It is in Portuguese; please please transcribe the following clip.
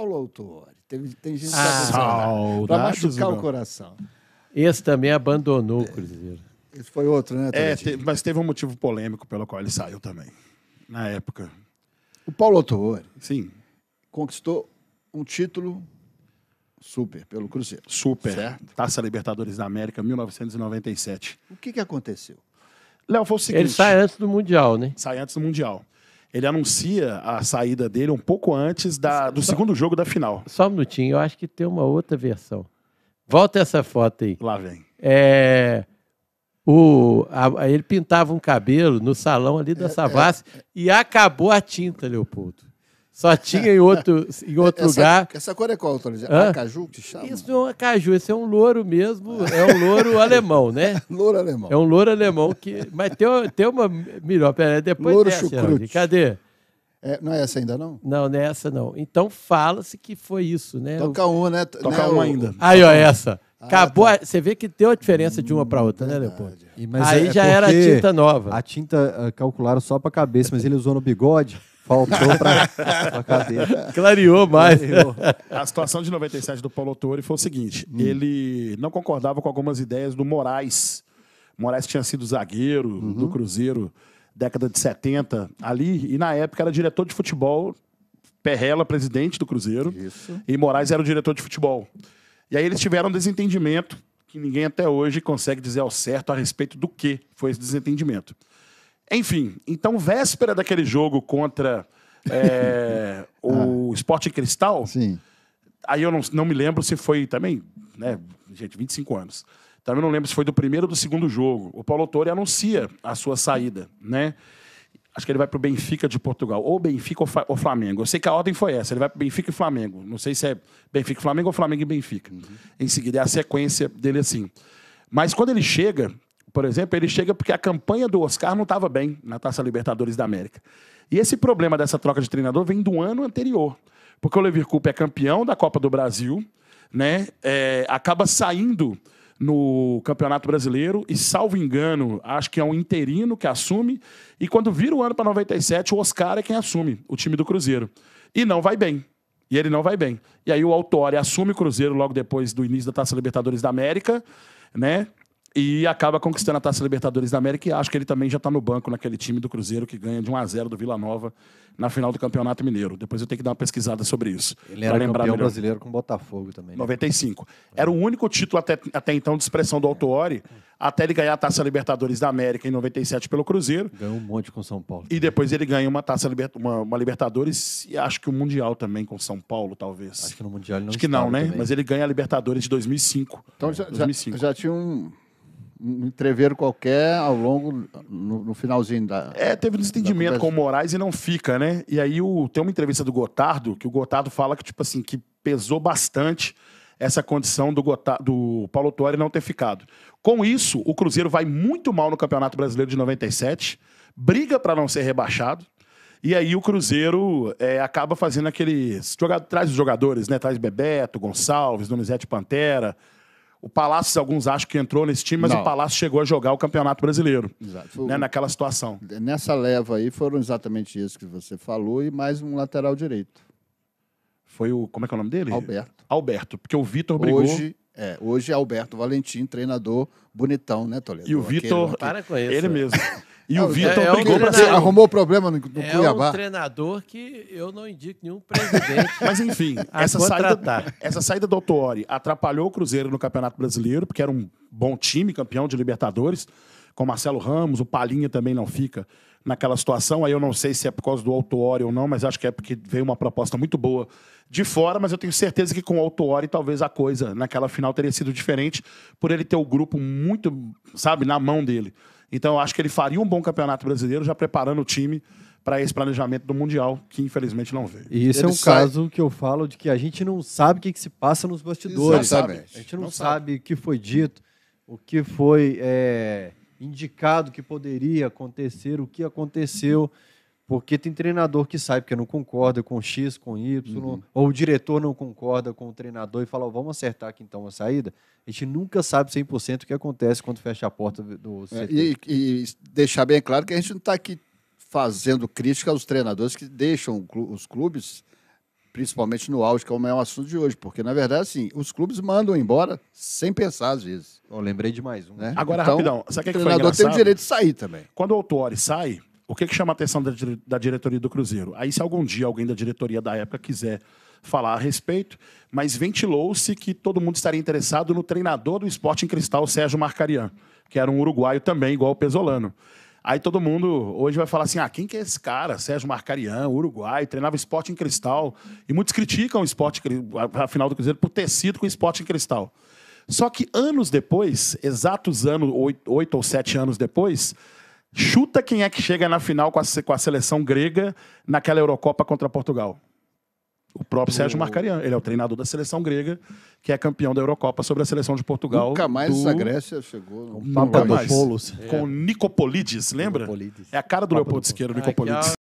Paulo Autuori. Tem, tem gente que está ah, Para né? machucar o coração. Esse também abandonou o Cruzeiro. Esse foi outro, né? É, te, mas teve um motivo polêmico pelo qual ele saiu também, na época. O Paulo Autuori. Sim. Conquistou um título super pelo Cruzeiro. Super. Certo? Taça Libertadores da América, 1997. O que, que aconteceu? Léo, foi o seguinte. Ele sai antes do Mundial, né? Sai antes do Mundial ele anuncia a saída dele um pouco antes da, do só, segundo jogo da final. Só um minutinho, eu acho que tem uma outra versão. Volta essa foto aí. Lá vem. É, o, a, ele pintava um cabelo no salão ali da é, Savassi é, é, e acabou a tinta, Leopoldo. Só tinha em outro, em outro essa, lugar. Essa cor é qual, Tony? Acaju ah, que chama? Isso não é um acaju, esse é um louro mesmo. É um louro alemão, né? louro alemão. É um louro alemão que. Mas tem, tem uma melhor. Pera, depois louro chucrute. cadê? É, não é essa ainda, não? Não, não é essa, não. Então fala-se que foi isso, né? Toca uma, né? Toca né, uma ainda. Aí, ó, essa. Ah, Acabou. Tá. A... Você vê que tem uma diferença de uma para outra, né, Leopoldo? Aí é, já era a tinta nova. A tinta uh, calcularam só para cabeça, mas ele usou no bigode. Faltou para a cadeira. Clareou mais. A situação de 97 do Paulo Autori foi o seguinte: hum. ele não concordava com algumas ideias do Moraes. Moraes tinha sido zagueiro uhum. do Cruzeiro, década de 70, ali, e na época era diretor de futebol, Perrela, presidente do Cruzeiro, Isso. e Moraes era o diretor de futebol. E aí eles tiveram um desentendimento que ninguém até hoje consegue dizer ao certo a respeito do que foi esse desentendimento. Enfim, então, véspera daquele jogo contra é, o ah. Sporting Cristal. Sim. Aí eu não, não me lembro se foi também, né, gente, 25 anos. Também então, não lembro se foi do primeiro ou do segundo jogo. O Paulo Autori anuncia a sua saída, né? Acho que ele vai para o Benfica de Portugal. Ou Benfica ou, ou, Flamengo. Eu sei que a ordem foi essa. Ele vai para Benfica e Flamengo. Não sei se é Benfica e Flamengo ou Flamengo e Benfica. Uhum. Em seguida, é a sequência dele assim. Mas quando ele chega, por exemplo, ele chega porque a campanha do Oscar não estava bem na Taça Libertadores da América. E esse problema dessa troca de treinador vem do ano anterior, porque o Lever é campeão da Copa do Brasil, né? É, acaba saindo no Campeonato Brasileiro e, salvo engano, acho que é um interino que assume. E quando vira o ano para 97, o Oscar é quem assume o time do Cruzeiro. E não vai bem. E ele não vai bem. E aí o Autori assume o Cruzeiro logo depois do início da Taça Libertadores da América, né? e acaba conquistando a Taça Libertadores da América e acho que ele também já está no banco naquele time do Cruzeiro que ganha de 1 a 0 do Vila Nova na final do Campeonato Mineiro. Depois eu tenho que dar uma pesquisada sobre isso. Ele era lembrar campeão melhor. brasileiro com Botafogo também. Né? 95. Era o único título até, até então de expressão do Ori até ele ganhar a Taça Libertadores da América em 97 pelo Cruzeiro. Ganhou um monte com São Paulo. E depois ele ganha uma Taça Libert... uma, uma, Libertadores e acho que o Mundial também com São Paulo, talvez. Acho que no Mundial ele não Acho que não, né? Também. Mas ele ganha a Libertadores de 2005. Então já, 2005. já, já tinha um um qualquer ao longo, no, no finalzinho da. É, teve um desentendimento com o Moraes e não fica, né? E aí o, tem uma entrevista do Gotardo, que o Gotardo fala que, tipo assim, que pesou bastante essa condição do, Gotardo, do Paulo Tuori não ter ficado. Com isso, o Cruzeiro vai muito mal no Campeonato Brasileiro de 97, briga para não ser rebaixado. E aí o Cruzeiro é, acaba fazendo aqueles. traz os jogadores, né? Traz Bebeto, Gonçalves, Donizete Pantera, o Palácio, alguns acham que entrou nesse time, mas Não. o Palácio chegou a jogar o Campeonato Brasileiro. Exato. Né, naquela situação. Nessa leva aí foram exatamente isso que você falou e mais um lateral direito. Foi o. Como é que é o nome dele? Alberto. Alberto, porque o Vitor brigou. Hoje, é, hoje é Alberto Valentim, treinador bonitão, né, Toledo? E o Vitor. Para com isso. Ele mesmo. E o é, Vitor é, brigou é um para ser. Arrumou problema no, no é Cuiabá. É um treinador que eu não indico nenhum presidente. Mas, enfim, essa saída, essa saída do Autori atrapalhou o Cruzeiro no Campeonato Brasileiro, porque era um bom time, campeão de Libertadores, com Marcelo Ramos, o Palinha também não fica naquela situação. Aí eu não sei se é por causa do Autori ou não, mas acho que é porque veio uma proposta muito boa de fora, mas eu tenho certeza que com o Autori talvez a coisa naquela final teria sido diferente, por ele ter o grupo muito, sabe, na mão dele. Então, eu acho que ele faria um bom campeonato brasileiro, já preparando o time para esse planejamento do Mundial, que infelizmente não veio. E esse ele é um sai... caso que eu falo de que a gente não sabe o que, que se passa nos bastidores. Exatamente. A gente não, não sabe. o que foi dito, o que foi é, indicado que poderia acontecer, o que aconteceu. Porque tem treinador que sai porque não concorda com X, com Y, uhum. ou o diretor não concorda com o treinador e fala, oh, vamos acertar aqui então a saída. A gente nunca sabe 100% o que acontece quando fecha a porta do CT. É, e, e deixar bem claro que a gente não está aqui fazendo crítica aos treinadores que deixam os clubes, principalmente no auge, que é o assunto de hoje, porque na verdade, assim, os clubes mandam embora sem pensar às vezes. Eu lembrei de mais um. Né? Agora, então, rapidão, sabe o que, que treinador tem o direito de sair também. Quando o Autori sai, o que, que chama a atenção da, da diretoria do Cruzeiro? Aí, se algum dia alguém da diretoria da época quiser falar a respeito, mas ventilou-se que todo mundo estaria interessado no treinador do esporte em cristal, Sérgio Marcarian, que era um uruguaio também, igual o Pesolano. Aí todo mundo hoje vai falar assim: ah, quem que é esse cara? Sérgio Marcarian, Uruguai, treinava esporte em cristal. E muitos criticam o esporte, a final do Cruzeiro, por ter sido com o esporte em cristal. Só que anos depois, exatos anos, oito, oito ou sete anos depois, Chuta quem é que chega na final com a, com a seleção grega naquela Eurocopa contra Portugal. O próprio Sérgio Marcarian. Ele é o treinador da seleção grega, que é campeão da Eurocopa sobre a seleção de Portugal. Nunca mais do... a Grécia chegou. Papadopoulos. É. Com Nicopolides, lembra? Nicopolides. É a cara do Leopoldo esquerdo Nicopolides.